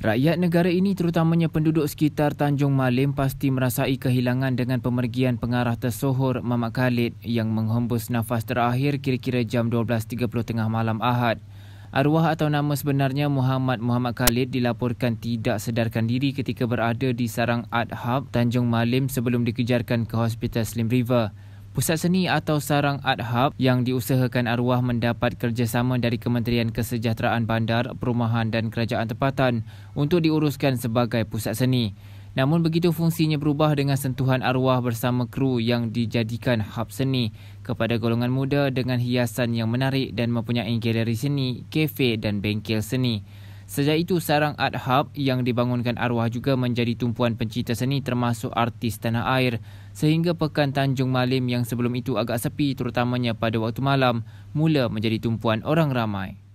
Rakyat negara ini terutamanya penduduk sekitar Tanjung Malim pasti merasai kehilangan dengan pemergian pengarah tersohor Mamat Khalid yang menghembus nafas terakhir kira-kira jam 12.30 tengah malam Ahad. Arwah atau nama sebenarnya Muhammad Muhammad Khalid dilaporkan tidak sedarkan diri ketika berada di sarang Adhab Tanjung Malim sebelum dikejarkan ke Hospital Slim River. Pusat seni atau sarang Art Hub yang diusahakan arwah mendapat kerjasama dari Kementerian Kesejahteraan Bandar, Perumahan dan Kerajaan Tempatan untuk diuruskan sebagai pusat seni. Namun begitu fungsinya berubah dengan sentuhan arwah bersama kru yang dijadikan hub seni kepada golongan muda dengan hiasan yang menarik dan mempunyai galeri seni, kafe dan bengkel seni. Sejak itu sarang Art Hub yang dibangunkan arwah juga menjadi tumpuan pencipta seni termasuk artis tanah air sehingga pekan Tanjung Malim yang sebelum itu agak sepi terutamanya pada waktu malam mula menjadi tumpuan orang ramai.